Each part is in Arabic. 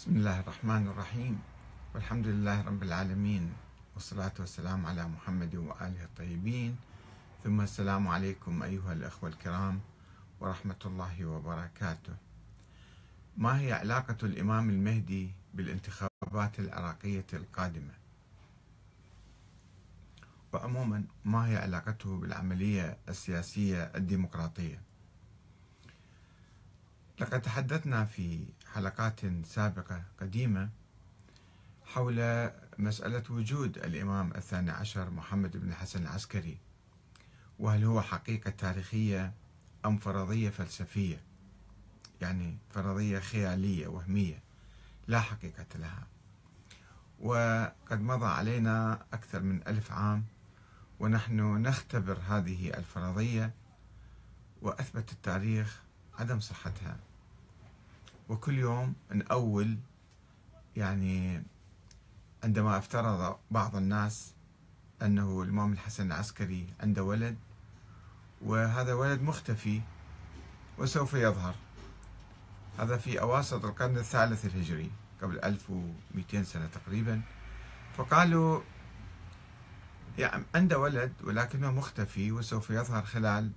بسم الله الرحمن الرحيم والحمد لله رب العالمين والصلاة والسلام على محمد وآله الطيبين ثم السلام عليكم أيها الأخوة الكرام ورحمة الله وبركاته ما هي علاقة الإمام المهدي بالانتخابات العراقية القادمة وعموما ما هي علاقته بالعملية السياسية الديمقراطية لقد تحدثنا في حلقات سابقة قديمة حول مسألة وجود الإمام الثاني عشر محمد بن الحسن العسكري وهل هو حقيقة تاريخية أم فرضية فلسفية يعني فرضية خيالية وهمية لا حقيقة لها وقد مضى علينا أكثر من ألف عام ونحن نختبر هذه الفرضية وأثبت التاريخ عدم صحتها وكل يوم نأول يعني عندما افترض بعض الناس أنه الإمام الحسن العسكري عنده ولد وهذا ولد مختفي وسوف يظهر هذا في أواسط القرن الثالث الهجري قبل 1200 سنة تقريبا فقالوا يعني عنده ولد ولكنه مختفي وسوف يظهر خلال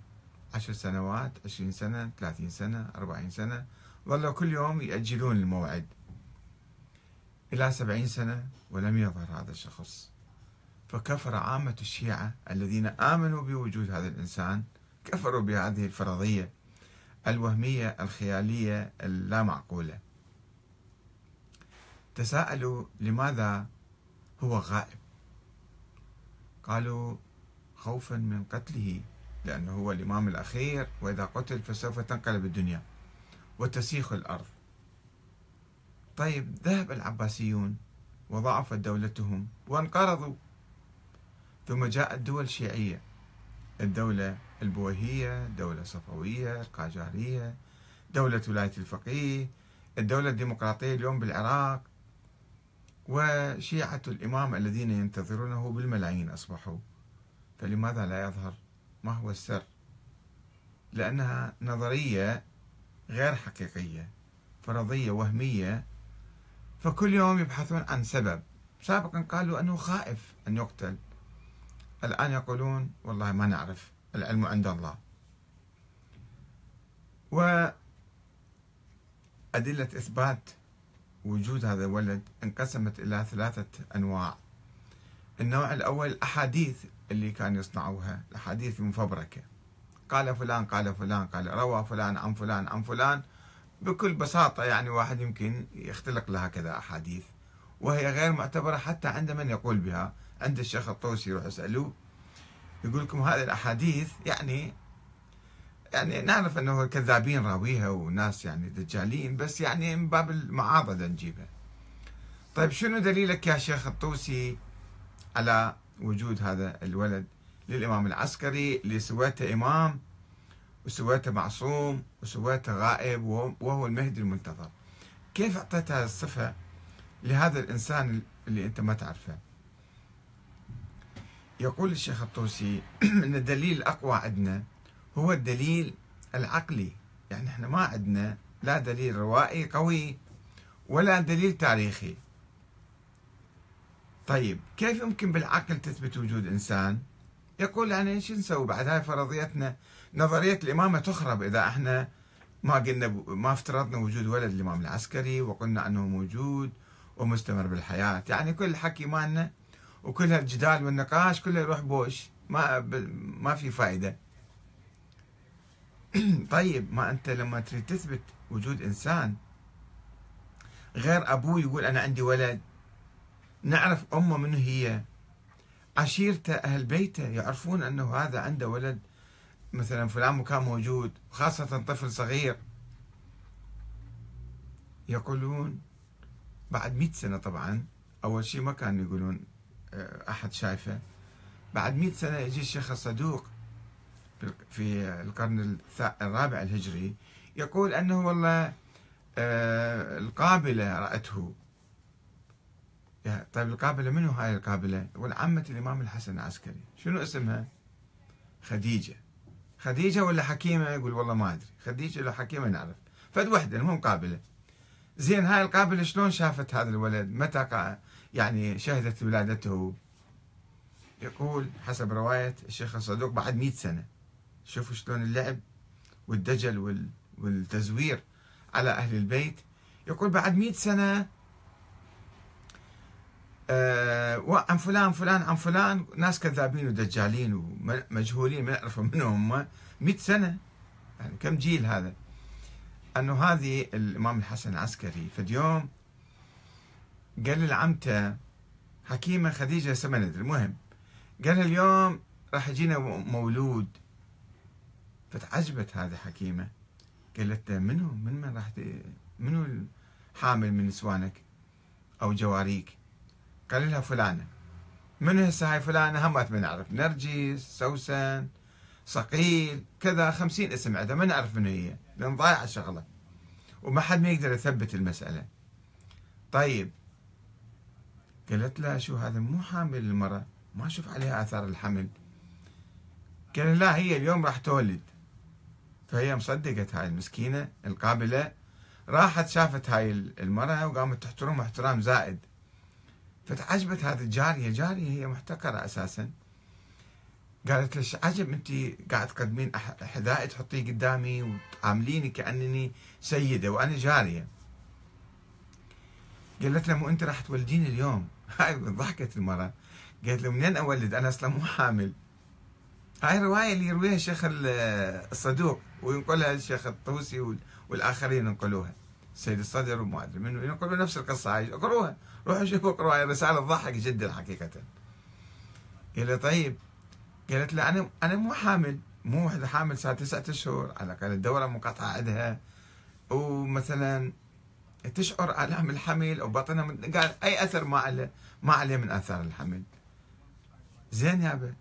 عشر سنوات عشرين سنة ثلاثين سنة أربعين سنة ظلوا كل يوم يأجلون الموعد إلى سبعين سنة ولم يظهر هذا الشخص فكفر عامة الشيعة الذين آمنوا بوجود هذا الإنسان كفروا بهذه الفرضية الوهمية الخيالية اللامعقولة تساءلوا لماذا هو غائب قالوا خوفا من قتله لأنه هو الإمام الأخير وإذا قتل فسوف تنقلب الدنيا وتسيخ الأرض طيب ذهب العباسيون وضعفت دولتهم وانقرضوا ثم جاءت دول شيعية الدولة البويهية دولة صفوية القاجارية دولة ولاية الفقيه الدولة الديمقراطية اليوم بالعراق وشيعة الإمام الذين ينتظرونه بالملايين أصبحوا فلماذا لا يظهر ما هو السر لأنها نظرية غير حقيقية فرضية وهمية فكل يوم يبحثون عن سبب سابقا قالوا أنه خائف أن يقتل الآن يقولون والله ما نعرف العلم عند الله وأدلة إثبات وجود هذا الولد انقسمت إلى ثلاثة أنواع النوع الأول الأحاديث اللي كانوا يصنعوها الأحاديث المفبركة قال فلان قال فلان قال روى فلان عن فلان عن فلان بكل بساطة يعني واحد يمكن يختلق لها كذا أحاديث وهي غير معتبرة حتى عند من يقول بها عند الشيخ الطوسي يروح يسألوه يقول لكم هذه الأحاديث يعني يعني نعرف أنه كذابين راويها وناس يعني دجالين بس يعني من باب المعاضدة نجيبها طيب شنو دليلك يا شيخ الطوسي على وجود هذا الولد للإمام العسكري اللي سويته إمام وسويته معصوم وسويته غائب وهو المهدي المنتظر كيف أعطيت هذه الصفة لهذا الإنسان اللي أنت ما تعرفه يقول الشيخ الطوسي أن الدليل الأقوى عندنا هو الدليل العقلي يعني احنا ما عندنا لا دليل روائي قوي ولا دليل تاريخي طيب كيف يمكن بالعقل تثبت وجود إنسان؟ يقول يعني شو نسوي بعد هاي فرضيتنا نظريه الامامه تخرب اذا احنا ما قلنا ما افترضنا وجود ولد الامام العسكري وقلنا انه موجود ومستمر بالحياه يعني كل الحكي مالنا وكل هالجدال والنقاش كله يروح بوش ما ما في فائده طيب ما انت لما تريد تثبت وجود انسان غير ابوه يقول انا عندي ولد نعرف امه من هي عشيرته أهل بيته يعرفون أنه هذا عنده ولد مثلا فلان مكان موجود خاصة طفل صغير يقولون بعد مئة سنة طبعا أول شيء ما كانوا يقولون آه، أحد شايفه بعد مئة سنة يجي الشيخ الصدوق في القرن الرابع الهجري يقول أنه والله آه، القابلة رأته طيب القابلة منو هاي القابلة والعمة الإمام الحسن العسكري شنو اسمها خديجة خديجة ولا حكيمة يقول والله ما أدري خديجة ولا حكيمة نعرف فد وحدة المهم قابلة زين هاي القابلة شلون شافت هذا الولد متى يعني شهدت ولادته يقول حسب رواية الشيخ الصدوق بعد 100 سنة شوفوا شلون اللعب والدجل والتزوير على أهل البيت يقول بعد 100 سنة آه، وعن فلان فلان عن فلان ناس كذابين ودجالين ومجهولين ما يعرفوا من هم 100 سنه يعني كم جيل هذا انه هذه الامام الحسن العسكري فد يوم قال لعمته حكيمه خديجه هسه ندري المهم قال اليوم راح يجينا مولود فتعجبت هذه حكيمه قالت له منو من من راح منو الحامل من نسوانك او جواريك قال لها فلانة من هسه هاي فلانة هم ما نعرف نرجس سوسن صقيل كذا خمسين اسم عندها ما نعرف من هي لأن ضايعة شغلة وما حد ما يقدر يثبت المسألة طيب قالت لها شو هذا مو حامل المرأة ما أشوف عليها آثار الحمل قال لا هي اليوم راح تولد فهي مصدقت هاي المسكينة القابلة راحت شافت هاي المرأة وقامت تحترم احترام زائد فتعجبت هذه الجاريه جاريه هي محتقره اساسا قالت ليش عجب انت قاعد تقدمين حذائي تحطيه قدامي وتعامليني كانني سيده وانا جاريه قالت له مو انت راح تولدين اليوم هاي ضحكت المراه قالت له منين اولد انا اصلا مو حامل هاي الروايه اللي يرويها الشيخ الصدوق وينقلها الشيخ الطوسي والاخرين ينقلوها السيد الصدر وما ادري منو ينقلون نفس القصه هاي اقروها روحوا شوفوا اقروها هاي رساله تضحك جدا حقيقه قال له طيب قالت له انا انا مو حامل مو وحده حامل صار تسعة اشهر على الاقل الدوره منقطعه عندها ومثلا تشعر الام الحمل او بطنها من... قال اي اثر ما عليه ما عليه من اثار الحمل زين يا يابا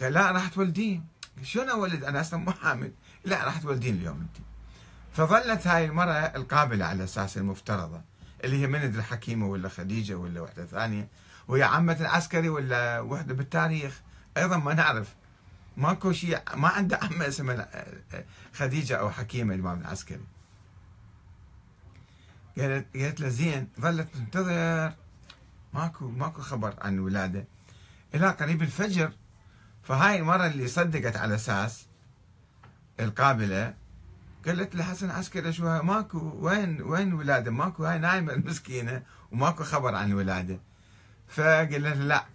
قال لا راح تولدين شلون اولد انا اصلا مو حامل لا راح تولدين اليوم انت فظلت هاي المرأة القابلة على أساس المفترضة اللي هي من ندري حكيمة ولا خديجة ولا وحدة ثانية وهي عمة العسكري ولا وحدة بالتاريخ أيضا ما نعرف ماكو شيء ما عنده عمة اسمها خديجة أو حكيمة الإمام العسكري قالت قالت له زين ظلت تنتظر ماكو ماكو خبر عن الولادة الى قريب الفجر فهاي المره اللي صدقت على اساس القابله قالت له حسن عسكري شو ماكو وين وين ولاده ماكو هاي نايمه المسكينه وماكو خبر عن الولاده فقال لها لا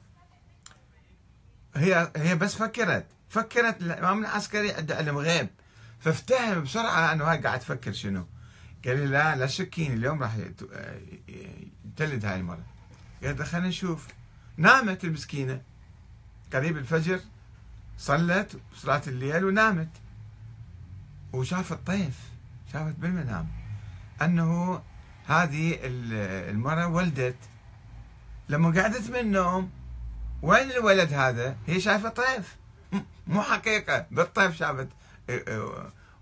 هي هي بس فكرت فكرت الامام العسكري عنده علم غيب فافتهم بسرعه انه هاي قاعد تفكر شنو قال لي لا لا شكين اليوم راح تلد هاي المره قالت له خلينا نشوف نامت المسكينه قريب الفجر صلت صلاه الليل ونامت وشافت طيف شافت بالمنام انه هذه المراه ولدت لما قعدت من النوم وين الولد هذا؟ هي شايفه طيف مو حقيقه بالطيف شافت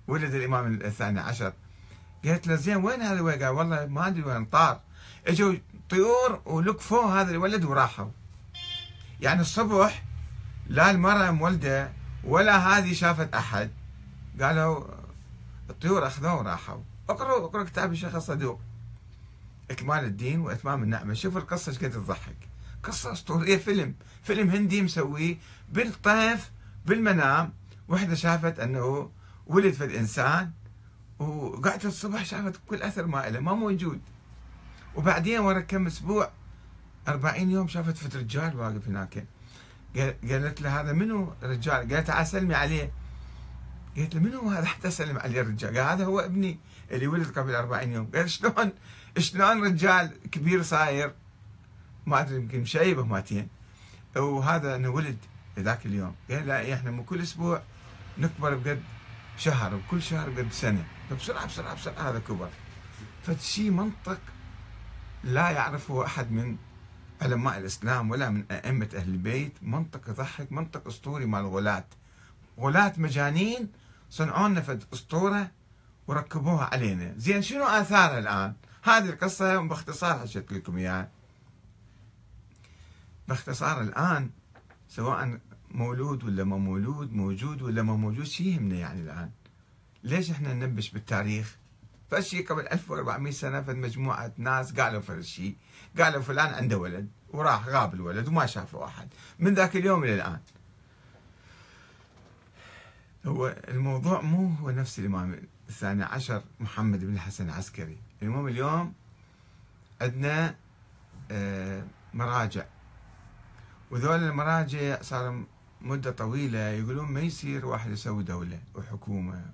ولد الامام الثاني عشر قالت له زين وين هذا الولد؟ قال والله ما ادري وين طار اجوا طيور ولقفوه هذا الولد وراحوا يعني الصبح لا المراه مولده ولا هذه شافت احد قالوا الطيور أخذوه وراحوا اقروا اقروا كتاب الشيخ الصدوق إكمال الدين وإتمام النعمة شوف القصة ايش قد تضحك قصة أسطورية إيه فيلم فيلم هندي مسويه بالطيف بالمنام وحدة شافت أنه ولد في الإنسان وقعدت الصبح شافت كل أثر ما له ما موجود وبعدين ورا كم أسبوع 40 يوم شافت فت رجال واقف هناك قالت له هذا منو رجال قالت تعال آه، سلمي عليه قلت له من هو هذا حتى اسلم عليه الرجال قال هذا هو ابني اللي ولد قبل 40 يوم قال شلون شلون رجال كبير صاير ما ادري يمكن شايبه ماتين وهذا انه ولد ذاك اليوم قال لا إيه، احنا من كل اسبوع نكبر بقد شهر وكل شهر بقد سنه فبسرعه بسرعه بسرعه هذا كبر فشي منطق لا يعرفه احد من علماء الاسلام ولا من ائمه اهل البيت منطق يضحك منطق اسطوري مال الغلات غلات مجانين صنعوا لنا فد اسطوره وركبوها علينا زين شنو اثارها الان هذه القصه باختصار حشيت لكم اياها باختصار الان سواء مولود ولا ما مولود موجود ولا ما موجود شي يهمنا يعني الان ليش احنا ننبش بالتاريخ فشي قبل 1400 سنه فد مجموعه ناس قالوا فشي قالوا فلان عنده ولد وراح غاب الولد وما شافوا احد من ذاك اليوم الى الان هو الموضوع مو هو نفس الإمام الثاني عشر محمد بن الحسن العسكري المهم اليوم عندنا آه، مراجع وذول المراجع صار مدة طويلة يقولون ما يصير واحد يسوي دولة وحكومة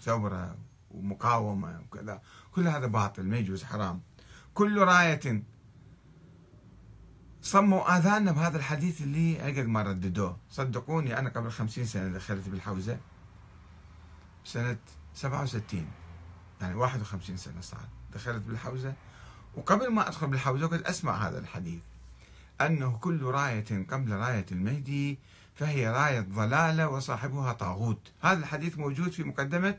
وثورة ومقاومة وكذا كل هذا باطل ما يجوز حرام كل راية صموا آذاننا بهذا الحديث اللي عقد ما رددوه صدقوني أنا قبل خمسين سنة دخلت بالحوزة سنة سبعة وستين يعني واحد وخمسين سنة صار دخلت بالحوزة وقبل ما أدخل بالحوزة قلت أسمع هذا الحديث أنه كل راية قبل راية المهدي فهي راية ضلالة وصاحبها طاغوت هذا الحديث موجود في مقدمة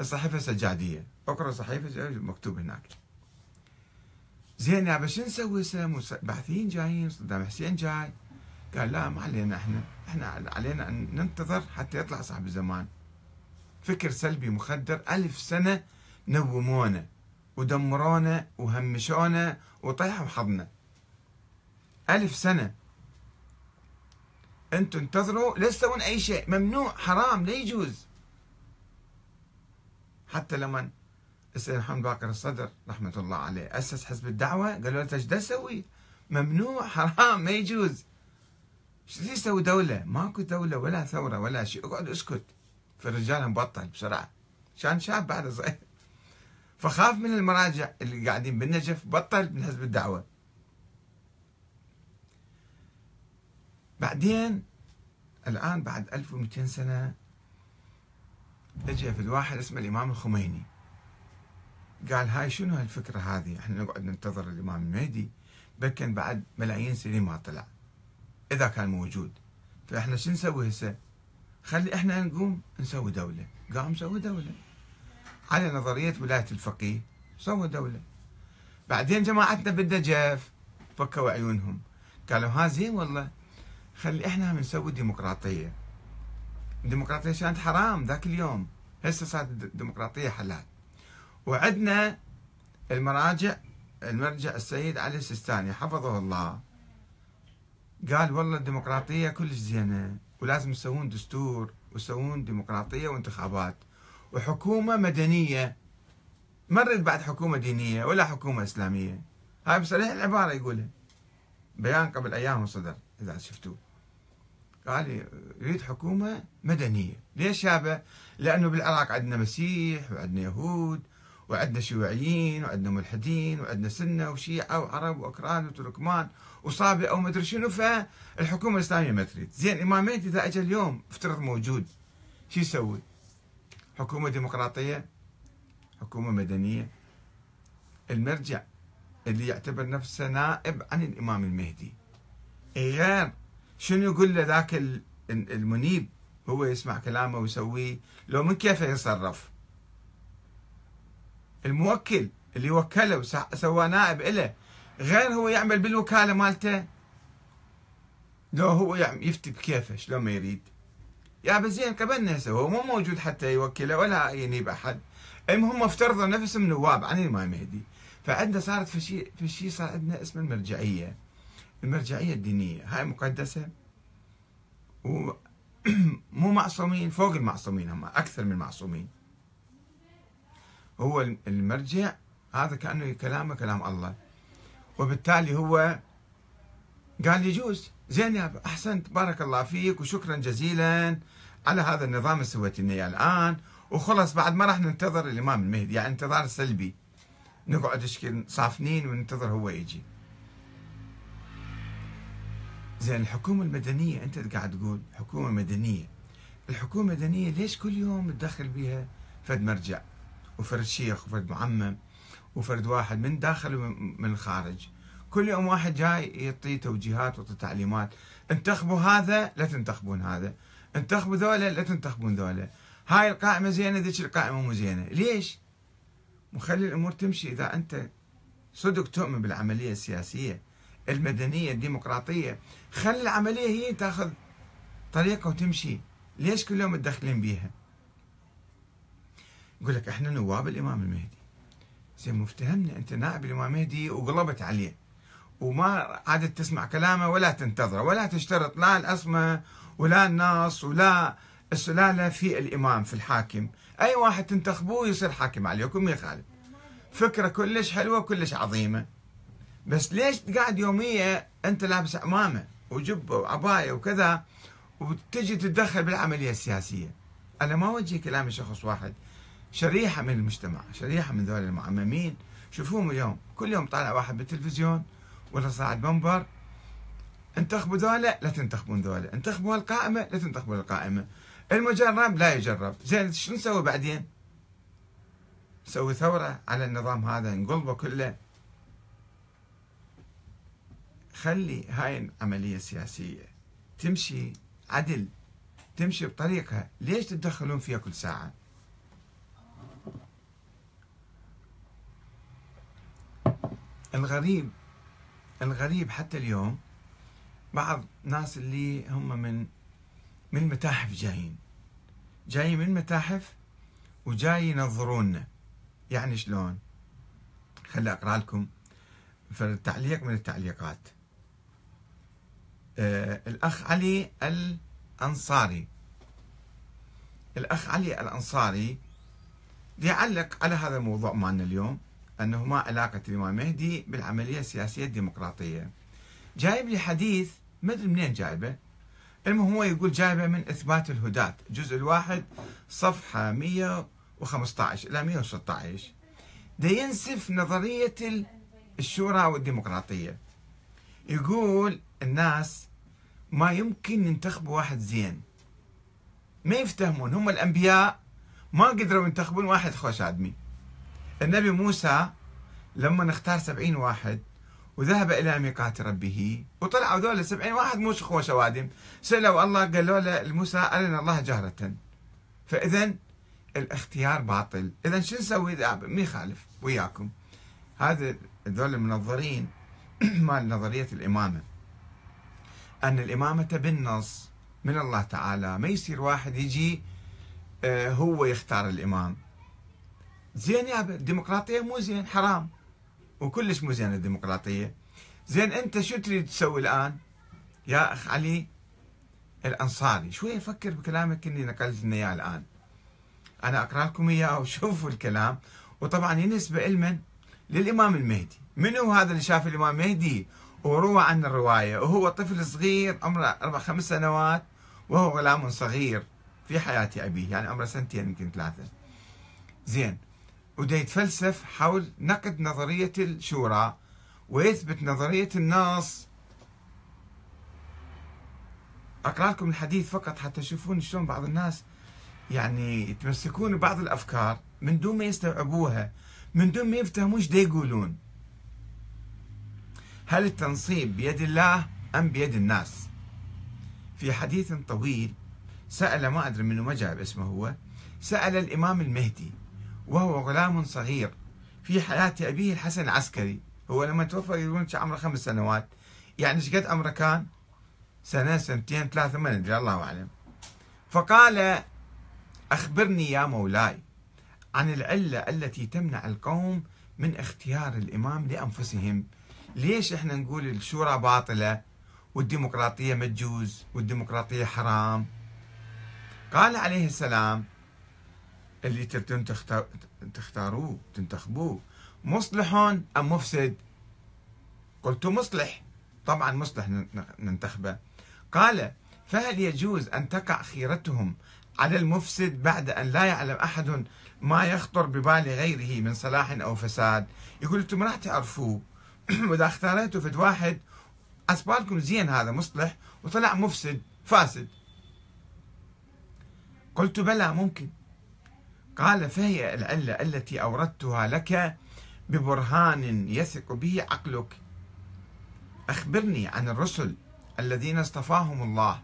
الصحيفة السجادية اقرأ صحيفة مكتوب هناك زين يا شو نسوي هسه باحثين جايين صدام حسين جاي قال لا ما علينا احنا احنا علينا ان ننتظر حتى يطلع صاحب الزمان فكر سلبي مخدر ألف سنة نومونا ودمرونا وهمشونا وطيحوا حظنا ألف سنة انتم انتظروا لا تسوون اي شيء ممنوع حرام لا يجوز حتى لما السيد محمد باقر الصدر رحمة الله عليه أسس حزب الدعوة قالوا له ايش تسوي ممنوع حرام ما يجوز ايش تسوي دولة ماكو دولة ولا ثورة ولا شيء اقعد اسكت فالرجال مبطل بسرعة كان شاب بعد صغير فخاف من المراجع اللي قاعدين بالنجف بطل من حزب الدعوة بعدين الآن بعد 1200 سنة اجى في الواحد اسمه الإمام الخميني قال هاي شنو هالفكرة هذه احنا نقعد ننتظر الإمام المهدي بكن بعد ملايين سنين ما طلع إذا كان موجود فإحنا شو نسوي هسه خلي إحنا نقوم نسوي دولة قام سوي دولة على نظرية ولاية الفقيه سوى دولة بعدين جماعتنا بدنا فكوا عيونهم قالوا ها زين والله خلي احنا نسوي ديمقراطية الديمقراطية كانت حرام ذاك اليوم هسه صارت الديمقراطية حلال وعندنا المراجع المرجع السيد علي السيستاني حفظه الله قال والله الديمقراطية كلش زينة ولازم تسوون دستور وتسوون ديمقراطية وانتخابات وحكومة مدنية ما نريد بعد حكومة دينية ولا حكومة إسلامية هاي بصريح العبارة يقولها بيان قبل أيام صدر إذا شفتوه قال يريد حكومة مدنية ليش هذا؟ لأنه بالعراق عندنا مسيح وعندنا يهود وعندنا شيوعيين وعندنا ملحدين وعندنا سنه وشيعه وعرب واكران وتركمان وصابئه ومدري شنو فالحكومه الاسلاميه ما تريد، زين امامين اذا اجى اليوم افترض موجود شو يسوي؟ حكومه ديمقراطيه حكومه مدنيه المرجع اللي يعتبر نفسه نائب عن الامام المهدي غير شنو يقول له ذاك المنيب هو يسمع كلامه ويسويه لو من كيفه يتصرف الموكل اللي وكله وسوى نائب له غير هو يعمل بالوكالة مالته لو هو يفتي بكيفه شلون ما يريد يا بزين قبلنا هسه هو مو موجود حتى يوكله ولا ينيب احد المهم افترضوا نفسهم نواب عن الامام المهدي فعندنا صارت في شيء في شيء صار عندنا اسم المرجعيه المرجعيه الدينيه هاي مقدسه ومو معصومين فوق المعصومين هم اكثر من المعصومين هو المرجع هذا كأنه كلامه كلام الله وبالتالي هو قال يجوز زين يا أحسنت بارك الله فيك وشكرا جزيلا على هذا النظام اللي سويت لنا الآن وخلص بعد ما راح ننتظر الإمام المهدي يعني انتظار سلبي نقعد صافنين وننتظر هو يجي زين الحكومة المدنية أنت قاعد تقول حكومة مدنية الحكومة المدنية ليش كل يوم تدخل بها فد مرجع وفرد شيخ وفرد معمم وفرد واحد من داخل ومن الخارج كل يوم واحد جاي يعطي توجيهات ويعطي تعليمات انتخبوا هذا لا تنتخبون هذا انتخبوا ذولا لا تنتخبون ذولا هاي القائمه زينه ذيك القائمه مو زينه ليش مخلي الامور تمشي اذا انت صدق تؤمن بالعمليه السياسيه المدنيه الديمقراطيه خلي العمليه هي تاخذ طريقه وتمشي ليش كل يوم متدخلين بيها يقول لك احنا نواب الامام المهدي زين مفتهمنا انت نائب الامام المهدي وقلبت عليه وما عادت تسمع كلامه ولا تنتظره ولا تشترط لا الأصمة ولا النص ولا السلالة في الإمام في الحاكم أي واحد تنتخبوه يصير حاكم عليكم يا خالد فكرة كلش حلوة كلش عظيمة بس ليش قاعد يومية أنت لابس عمامة وجبة وعباية وكذا وتجي تتدخل بالعملية السياسية أنا ما وجه كلامي شخص واحد شريحه من المجتمع شريحه من ذول المعممين شوفوهم اليوم كل يوم طالع واحد بالتلفزيون ولا صاعد منبر انتخبوا ذولا لا تنتخبون ذولا انتخبوا القائمة لا تنتخبوا القائمة المجرب لا يجرب زين شو نسوي بعدين نسوي ثورة على النظام هذا نقلبه كله خلي هاي العملية السياسية تمشي عدل تمشي بطريقها ليش تتدخلون فيها كل ساعة الغريب الغريب حتى اليوم بعض ناس اللي هم من من متاحف جايين جايين من متاحف وجاي ينظرونا يعني شلون خلي اقرا لكم في التعليق من التعليقات آه الاخ علي الانصاري الاخ علي الانصاري يعلق على هذا الموضوع مالنا اليوم أنه ما علاقة الإمام مهدي بالعملية السياسية الديمقراطية جايب لي حديث ما أدري منين جايبه المهم هو يقول جايبه من إثبات الهدات، الجزء الواحد صفحة 115 إلى 116 ده ينسف نظرية الشورى والديمقراطية يقول الناس ما يمكن ينتخبوا واحد زين ما يفتهمون هم الأنبياء ما قدروا ينتخبون واحد خوش آدمي النبي موسى لما اختار سبعين واحد وذهب إلى ميقات ربه وطلعوا ذول سبعين واحد مو شخوة شوادم سألوا الله قالوا له لموسى أرنا الله جهرة فإذا الاختيار باطل إذا شو نسوي إذا مين يخالف وياكم هذا ذول المنظرين مال نظرية الإمامة أن الإمامة بالنص من الله تعالى ما يصير واحد يجي آه، هو يختار الإمام زين يا الديمقراطية مو زين حرام وكلش مو زين الديمقراطية زين أنت شو تريد تسوي الآن يا أخ علي الأنصاري شوية فكر بكلامك اللي نقلت لنا إياه الآن أنا أقرأ لكم إياه وشوفوا الكلام وطبعا ينسب لمن؟ للإمام المهدي من هو هذا اللي شاف الإمام المهدي وروى عن الرواية وهو طفل صغير عمره أربع خمس سنوات وهو غلام صغير في حياة أبيه يعني عمره سنتين يمكن ثلاثة زين وده يتفلسف حول نقد نظرية الشورى ويثبت نظرية النص أقرأ لكم الحديث فقط حتى تشوفون شلون بعض الناس يعني يتمسكون ببعض الأفكار من دون ما يستوعبوها من دون ما يفتهموا ايش يقولون هل التنصيب بيد الله أم بيد الناس في حديث طويل سأل ما أدري منه ما جاب اسمه هو سأل الإمام المهدي وهو غلام صغير في حياة أبيه الحسن العسكري هو لما توفى يقولون عمره خمس سنوات يعني ايش قد عمره كان؟ سنة سنتين ثلاثة ما ندري الله أعلم فقال أخبرني يا مولاي عن العلة التي تمنع القوم من اختيار الإمام لأنفسهم ليش احنا نقول الشورى باطلة والديمقراطية مجوز والديمقراطية حرام قال عليه السلام اللي تبتون تختاروه تنتخبوه مصلح أم مفسد قلت مصلح طبعا مصلح ننتخبه قال فهل يجوز أن تقع خيرتهم على المفسد بعد أن لا يعلم أحد ما يخطر ببال غيره من صلاح أو فساد يقول أنتم راح تعرفوه وإذا اختاريتوا فد واحد أسبالكم زين هذا مصلح وطلع مفسد فاسد قلت بلى ممكن قال فهي العلة التي أوردتها لك ببرهان يثق به عقلك أخبرني عن الرسل الذين اصطفاهم الله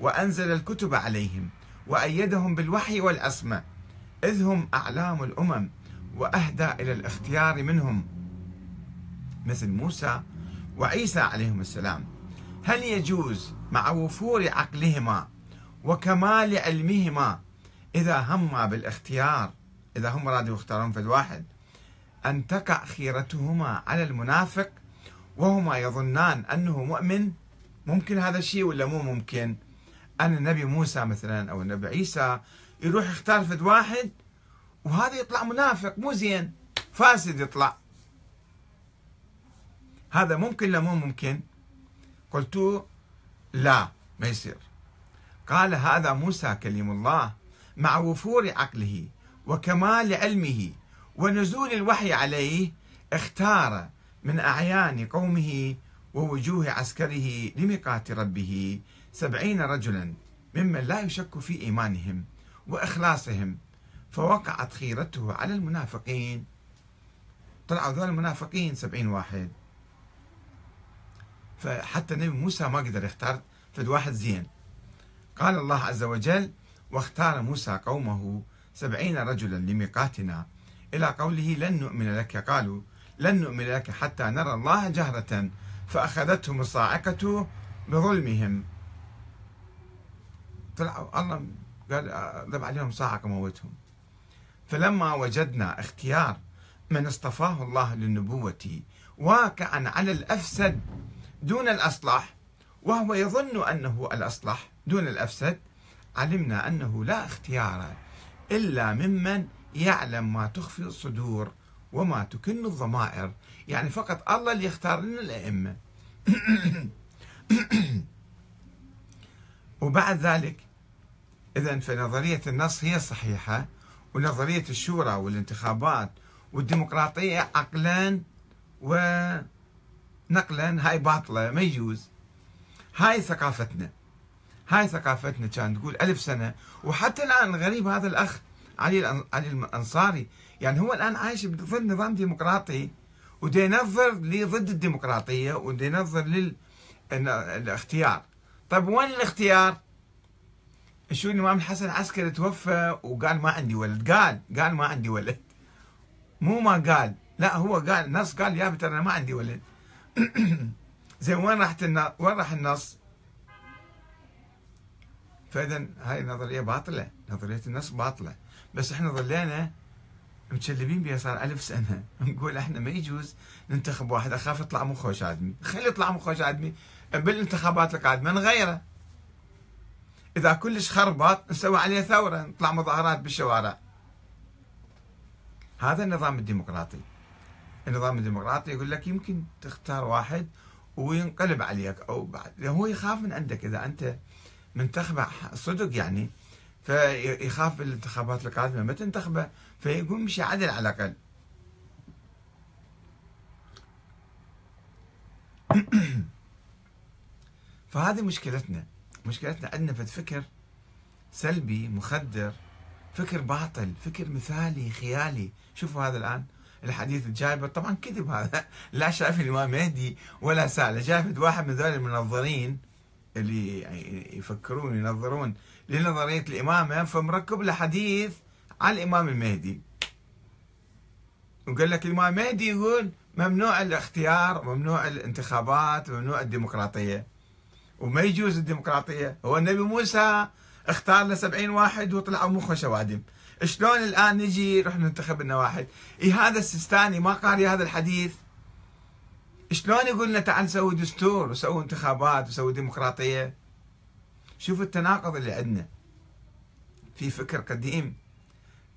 وأنزل الكتب عليهم وأيدهم بالوحي والأسمى إذ هم أعلام الأمم وأهدى إلى الاختيار منهم مثل موسى وعيسى عليهم السلام هل يجوز مع وفور عقلهما وكمال علمهما إذا هم بالاختيار إذا هم رادوا يختارون في الواحد أن تقع خيرتهما على المنافق وهما يظنان أنه مؤمن ممكن هذا الشيء ولا مو ممكن أن النبي موسى مثلا أو النبي عيسى يروح يختار فد واحد وهذا يطلع منافق مو زين فاسد يطلع هذا ممكن لا مو ممكن قلت لا ما يصير قال هذا موسى كلم الله مع وفور عقله وكمال علمه ونزول الوحي عليه اختار من أعيان قومه ووجوه عسكره لميقات ربه سبعين رجلا ممن لا يشك في إيمانهم وإخلاصهم فوقعت خيرته على المنافقين طلعوا ذول المنافقين سبعين واحد فحتى نبي موسى ما قدر يختار فد واحد زين قال الله عز وجل واختار موسى قومه سبعين رجلا لميقاتنا إلى قوله لن نؤمن لك قالوا لن نؤمن لك حتى نرى الله جهرة فأخذتهم الصاعقة بظلمهم طلعوا الله قال ضرب عليهم صاعقة موتهم فلما وجدنا اختيار من اصطفاه الله للنبوة واقعا على الأفسد دون الأصلح وهو يظن أنه الأصلح دون الأفسد علمنا أنه لا اختيار إلا ممن يعلم ما تخفي الصدور وما تكن الضمائر يعني فقط الله اللي يختار لنا الأئمة وبعد ذلك إذا فنظرية النص هي الصحيحة ونظرية الشورى والانتخابات والديمقراطية عقلا ونقلا هاي باطلة ما يجوز هاي ثقافتنا هاي ثقافتنا كانت تقول ألف سنة وحتى الآن غريب هذا الأخ علي علي الأنصاري يعني هو الآن عايش ضد نظام ديمقراطي ودي ينظر ضد الديمقراطية ودي ينظر للاختيار طيب وين الاختيار؟ شو الإمام الحسن العسكري توفى وقال ما عندي ولد قال قال ما عندي ولد مو ما قال لا هو قال نص قال يا ترى ما عندي ولد زين وين راحت وين راح النص؟ فاذا هاي النظريه باطله نظريه النص باطله بس احنا ظلينا متشلبين بها صار ألف سنة نقول احنا ما يجوز ننتخب واحد أخاف يطلع مو خوش آدمي خلي يطلع مو خوش آدمي بالانتخابات القادمة نغيره إذا كلش خربط نسوي عليه ثورة نطلع مظاهرات بالشوارع هذا النظام الديمقراطي النظام الديمقراطي يقول لك يمكن تختار واحد وينقلب عليك أو بعد يعني هو يخاف من عندك إذا أنت من تخبع صدق يعني فيخاف بالانتخابات الانتخابات القادمة ما تنتخبه فيقوم مشي عدل على الأقل فهذه مشكلتنا مشكلتنا عندنا في فكر سلبي مخدر فكر باطل فكر مثالي خيالي شوفوا هذا الآن الحديث الجايبة طبعا كذب هذا لا شايف الإمام مهدي ولا سالة شايف واحد من ذول المنظرين اللي يفكرون ينظرون لنظرية الإمامة يعني فمركب له حديث على الإمام المهدي وقال لك الإمام المهدي يقول ممنوع الاختيار ممنوع الانتخابات ممنوع الديمقراطية وما يجوز الديمقراطية هو النبي موسى اختار له 70 واحد وطلعوا مخه شوادم شلون الآن نجي نروح ننتخب لنا واحد إيه هذا السيستاني ما قاري هذا الحديث شلون يقول لنا تعال نسوي دستور وسوي انتخابات وسوي ديمقراطية شوف التناقض اللي عندنا في فكر قديم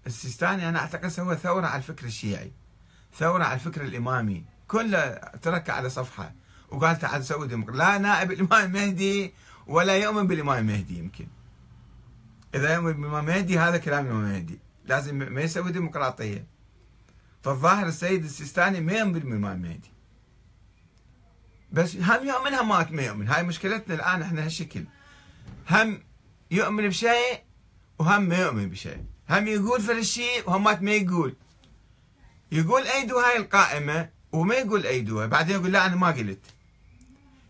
السيستاني أنا أعتقد سوى ثورة على الفكر الشيعي ثورة على الفكر الإمامي كله ترك على صفحة وقال تعال نسوي ديمقراطية لا نائب الإمام المهدي ولا يؤمن بالإمام المهدي يمكن إذا يؤمن بالإمام المهدي هذا كلام الإمام المهدي لازم ما يسوي ديمقراطية فالظاهر السيد السيستاني ما يؤمن بالإمام المهدي بس هم يؤمن هم ما يؤمن هاي مشكلتنا الآن احنا هالشكل هم يؤمن بشيء وهم ما يؤمن بشيء هم يقول في الشيء وهم ما يقول يقول أيدوا هاي القائمة وما يقول أيدوها بعدين يقول لا أنا ما قلت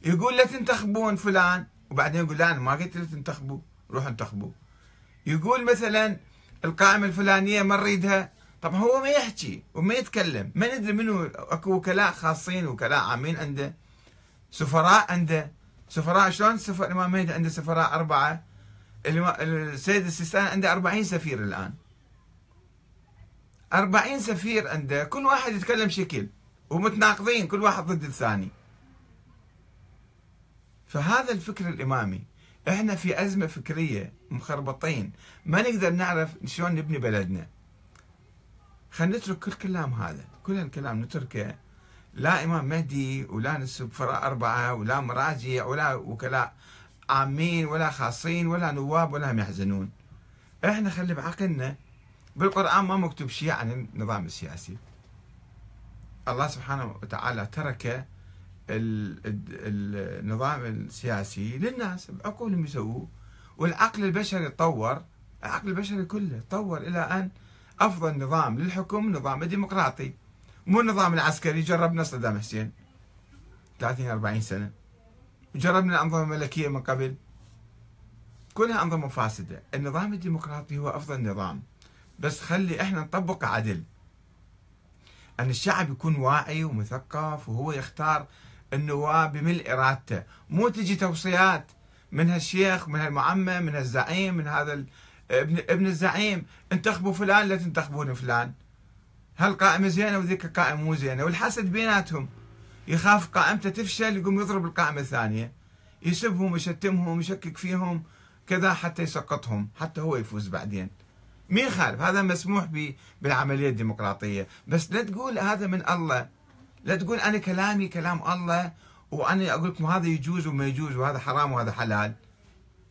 يقول لا تنتخبون فلان وبعدين يقول لا أنا ما قلت لا تنتخبوا روحوا انتخبوا يقول مثلا القائمة الفلانية ما نريدها طبعا هو ما يحكي وما يتكلم ما ندري منو اكو وكلاء خاصين وكلاء عامين عنده سفراء عنده سفراء شلون سفر الإمام مهدي عنده سفراء أربعة السيد السيستاني عنده أربعين سفير الآن أربعين سفير عنده كل واحد يتكلم شكل ومتناقضين كل واحد ضد الثاني فهذا الفكر الإمامي احنا في أزمة فكرية مخربطين ما نقدر نعرف شلون نبني بلدنا خلينا نترك كل كلام هذا كل الكلام نتركه لا إمام مهدي ولا فرع أربعة ولا مراجع ولا وكلاء عامين ولا خاصين ولا نواب ولا هم يحزنون احنا خلي بعقلنا بالقرآن ما مكتوب شيء عن النظام السياسي الله سبحانه وتعالى ترك النظام السياسي للناس بعقولهم يسووه والعقل البشري تطور العقل البشري كله تطور إلى أن أفضل نظام للحكم نظام ديمقراطي مو النظام العسكري جربنا صدام حسين 30 40 سنه جربنا الأنظمة الملكية من قبل كلها انظمه فاسده النظام الديمقراطي هو افضل نظام بس خلي احنا نطبق عدل ان الشعب يكون واعي ومثقف وهو يختار النواب بملء ارادته مو تجي توصيات من هالشيخ من هالمعمه من هالزعيم من هذا ابن ابن الزعيم انتخبوا فلان لا تنتخبون فلان هالقائمة زينة وذيك القائمة مو زينة والحسد بيناتهم يخاف قائمته تفشل يقوم يضرب القائمة الثانية يسبهم ويشتمهم ويشكك فيهم كذا حتى يسقطهم حتى هو يفوز بعدين مين خالف هذا مسموح بالعملية الديمقراطية بس لا تقول هذا من الله لا تقول أنا كلامي كلام الله وأنا أقول لكم هذا يجوز وما يجوز وهذا حرام وهذا حلال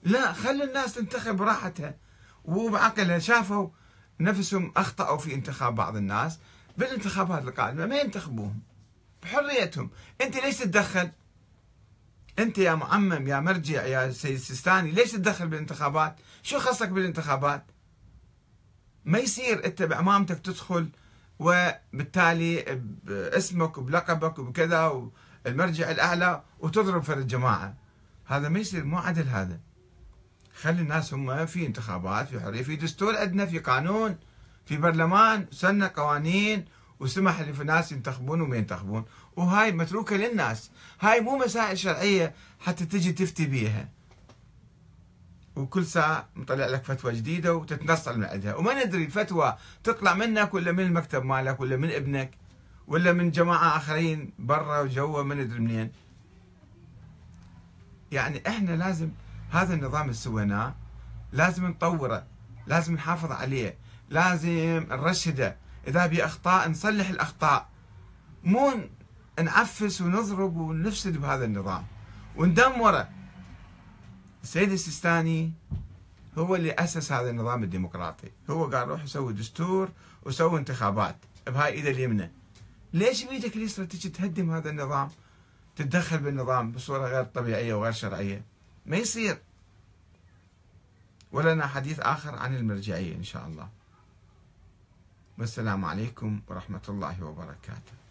لا خلي الناس تنتخب راحتها وبعقلها شافوا نفسهم أخطأوا في انتخاب بعض الناس بالانتخابات القادمة ما ينتخبوهم بحريتهم أنت ليش تتدخل أنت يا معمم يا مرجع يا سيد سيستاني ليش تتدخل بالانتخابات شو خصك بالانتخابات ما يصير أنت بعمامتك تدخل وبالتالي باسمك وبلقبك وبكذا والمرجع الأعلى وتضرب في الجماعه هذا ما يصير مو عدل هذا خلي الناس هم في انتخابات في حريه في دستور عندنا في قانون في برلمان سنة قوانين وسمح للناس ينتخبون وما ينتخبون وهاي متروكة للناس هاي مو مسائل شرعية حتى تجي تفتي بيها وكل ساعة مطلع لك فتوى جديدة وتتنصل من عندها وما ندري الفتوى تطلع منك ولا من المكتب مالك ولا من ابنك ولا من جماعة آخرين برا وجوا ما ندري منين يعني احنا لازم هذا النظام اللي سويناه لازم نطوره لازم نحافظ عليه لازم نرشده اذا بي اخطاء نصلح الاخطاء مو نعفس ونضرب ونفسد بهذا النظام وندمره السيد السيستاني هو اللي اسس هذا النظام الديمقراطي هو قال روح سوي دستور وسوي انتخابات بهاي ايده اليمنى ليش بيدك اليسرى تجي تهدم هذا النظام تتدخل بالنظام بصوره غير طبيعيه وغير شرعيه ما يصير ولنا حديث آخر عن المرجعية إن شاء الله والسلام عليكم ورحمة الله وبركاته